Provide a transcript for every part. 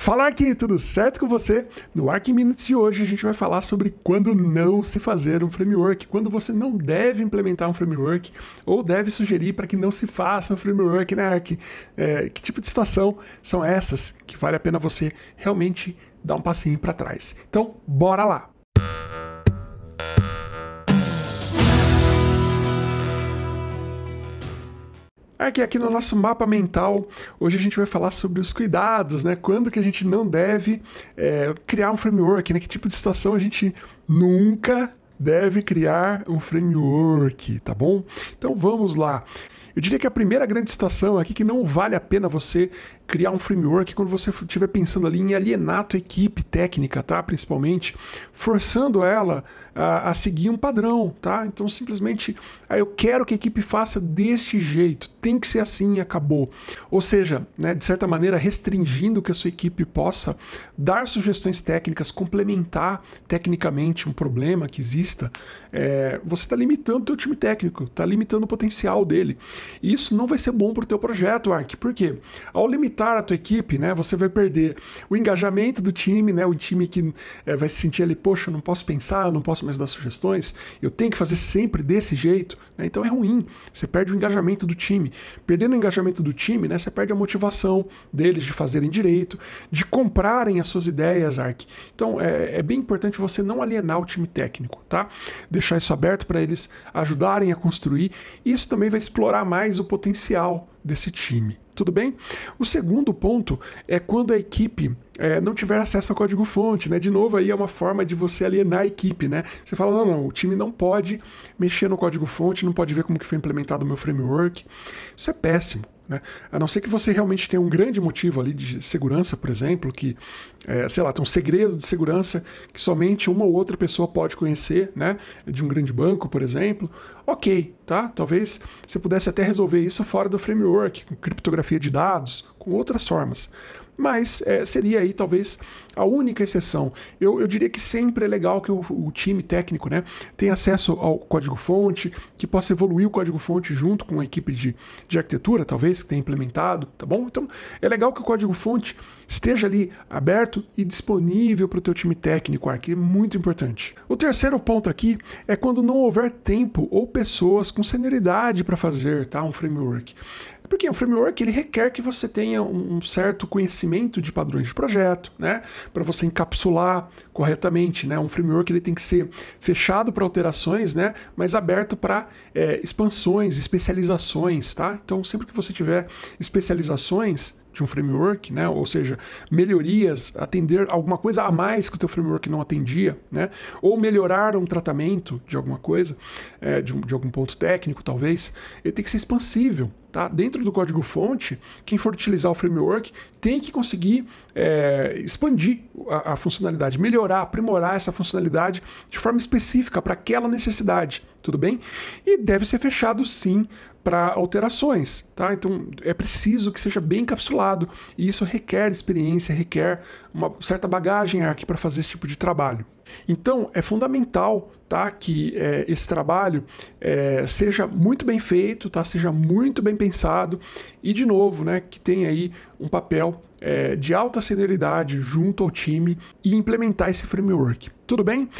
Falar aqui tudo certo com você? No Arc Minutes de hoje a gente vai falar sobre quando não se fazer um framework, quando você não deve implementar um framework ou deve sugerir para que não se faça um framework, né, Arc? É, que tipo de situação são essas que vale a pena você realmente dar um passinho para trás? Então, bora lá! Aqui, é aqui no nosso mapa mental, hoje a gente vai falar sobre os cuidados, né? Quando que a gente não deve é, criar um framework, né? Que tipo de situação a gente nunca deve criar um framework, tá bom? Então vamos lá. Eu diria que a primeira grande situação aqui é que não vale a pena você criar um framework quando você estiver pensando ali em alienar a tua equipe técnica, tá? Principalmente, forçando ela a, a seguir um padrão, tá? Então simplesmente, ah, eu quero que a equipe faça deste jeito, tem que ser assim, acabou. Ou seja, né, de certa maneira, restringindo que a sua equipe possa dar sugestões técnicas, complementar tecnicamente um problema que exista, é, você está limitando o teu time técnico, está limitando o potencial dele. E isso não vai ser bom para o teu projeto, Ark. Por quê? Ao limitar a tua equipe, né, você vai perder o engajamento do time, né, o time que é, vai se sentir ali, poxa, eu não posso pensar, eu não posso mais dar sugestões, eu tenho que fazer sempre desse jeito. Né? Então é ruim, você perde o engajamento do time. Perdendo o engajamento do time, né, você perde a motivação deles de fazerem direito, de comprarem as suas ideias, Ark. Então é, é bem importante você não alienar o time técnico, tá? Deixar isso aberto para eles ajudarem a construir. Isso também vai explorar mais mais o potencial desse time. Tudo bem? O segundo ponto é quando a equipe é, não tiver acesso ao código-fonte, né? De novo, aí é uma forma de você alienar a equipe, né? Você fala, não, não, o time não pode mexer no código-fonte, não pode ver como que foi implementado o meu framework. Isso é péssimo. Né? A não ser que você realmente tenha um grande motivo ali de segurança, por exemplo, que, é, sei lá, tem um segredo de segurança que somente uma ou outra pessoa pode conhecer, né? De um grande banco, por exemplo. Ok, tá? Talvez você pudesse até resolver isso fora do framework, com criptografia de dados, com outras formas. Mas é, seria aí talvez a única exceção. Eu, eu diria que sempre é legal que o, o time técnico né, tenha acesso ao código-fonte, que possa evoluir o código-fonte junto com a equipe de, de arquitetura, talvez, que tenha implementado, tá bom? Então é legal que o código-fonte esteja ali aberto e disponível para o teu time técnico, Ark, é muito importante. O terceiro ponto aqui é quando não houver tempo ou pessoas com senioridade para fazer tá, um framework. Porque o é framework ele requer que você tenha um certo conhecimento de padrões de projeto, né? Para você encapsular corretamente, né? Um framework ele tem que ser fechado para alterações, né? Mas aberto para é, expansões, especializações, tá? Então sempre que você tiver especializações, de um framework, né? ou seja, melhorias, atender alguma coisa a mais que o teu framework não atendia, né? ou melhorar um tratamento de alguma coisa, é, de, de algum ponto técnico talvez, ele tem que ser expansível. Tá? Dentro do código-fonte, quem for utilizar o framework tem que conseguir é, expandir a, a funcionalidade, melhorar, aprimorar essa funcionalidade de forma específica para aquela necessidade tudo bem? E deve ser fechado sim para alterações, tá? Então é preciso que seja bem encapsulado e isso requer experiência, requer uma certa bagagem aqui para fazer esse tipo de trabalho. Então é fundamental, tá, que é, esse trabalho é, seja muito bem feito, tá? Seja muito bem pensado e de novo, né, que tenha aí um papel é, de alta senioridade junto ao time e implementar esse framework. Tudo bem?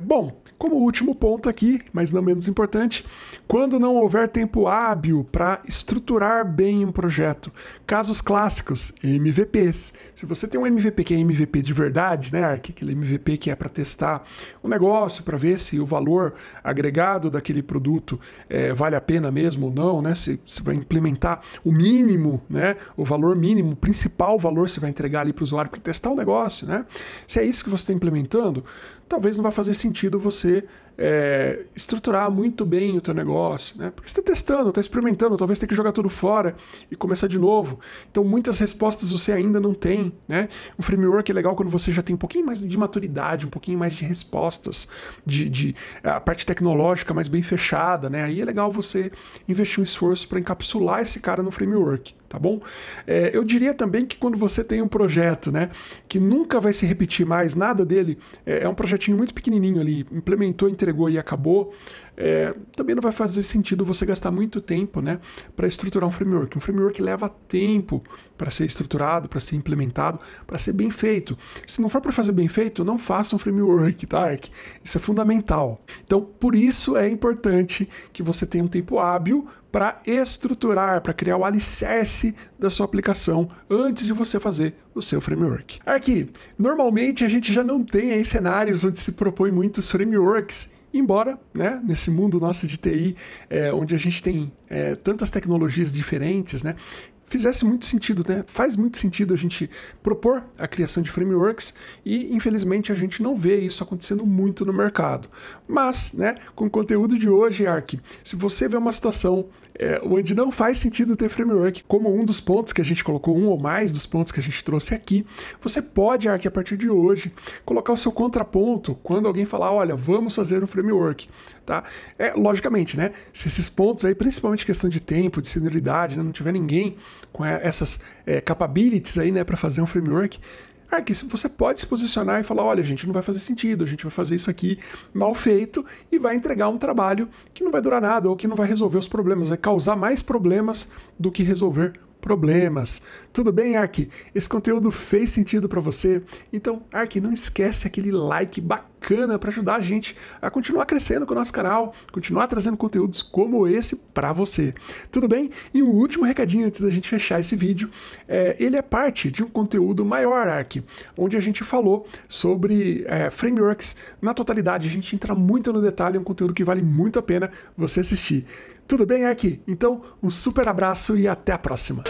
bom, como último ponto aqui, mas não menos importante, quando não houver tempo hábil para estruturar bem um projeto. Casos clássicos, MVPs. Se você tem um MVP que é MVP de verdade, né, Ark? Aquele MVP que é para testar o um negócio, para ver se o valor agregado daquele produto é, vale a pena mesmo ou não, né? Se, se vai implementar o mínimo, né? O valor mínimo, o principal valor que você vai entregar ali para o usuário, para testar o um negócio, né? Se é isso que você está implementando, talvez não vá fazer sentido você Merci. é, estruturar muito bem o teu negócio, né? Porque você está testando, está experimentando, talvez tenha que jogar tudo fora e começar de novo. Então muitas respostas você ainda não tem, né? Um framework é legal quando você já tem um pouquinho mais de maturidade, um pouquinho mais de respostas, de, de a parte tecnológica mais bem fechada, né? Aí é legal você investir um esforço para encapsular esse cara no framework, tá bom? É, eu diria também que quando você tem um projeto, né, que nunca vai se repetir mais nada dele, é, é um projetinho muito pequenininho ali, implementou em entregou e acabou é, também não vai fazer sentido você gastar muito tempo né, para estruturar um framework. Um framework leva tempo para ser estruturado, para ser implementado, para ser bem feito. Se não for para fazer bem feito, não faça um framework, Dark. Tá, isso é fundamental. Então, por isso é importante que você tenha um tempo hábil para estruturar, para criar o alicerce da sua aplicação antes de você fazer o seu framework. Aqui, normalmente a gente já não tem aí cenários onde se propõe muitos frameworks Embora, né, nesse mundo nosso de TI, é, onde a gente tem é, tantas tecnologias diferentes, né, fizesse muito sentido, né? Faz muito sentido a gente propor a criação de frameworks e, infelizmente, a gente não vê isso acontecendo muito no mercado. Mas, né, com o conteúdo de hoje, Ark, se você vê uma situação é, onde não faz sentido ter framework, como um dos pontos que a gente colocou, um ou mais dos pontos que a gente trouxe aqui, você pode, Ark, a partir de hoje, colocar o seu contraponto quando alguém falar, olha, vamos fazer um framework, tá? É, logicamente, né, se esses pontos aí, principalmente questão de tempo, de senioridade, né, não tiver ninguém com é, essas é, capabilities aí, né, para fazer um framework, que você pode se posicionar e falar, olha, gente, não vai fazer sentido, a gente vai fazer isso aqui mal feito e vai entregar um trabalho que não vai durar nada ou que não vai resolver os problemas, vai causar mais problemas do que resolver problemas. Tudo bem, Ark? Esse conteúdo fez sentido para você? Então, Ark, não esquece aquele like bacana bacana para ajudar a gente a continuar crescendo com o nosso canal, continuar trazendo conteúdos como esse para você. Tudo bem? E um último recadinho antes da gente fechar esse vídeo, é, ele é parte de um conteúdo maior, Ark, onde a gente falou sobre é, frameworks na totalidade. A gente entra muito no detalhe, é um conteúdo que vale muito a pena você assistir. Tudo bem, Ark? Então, um super abraço e até a próxima!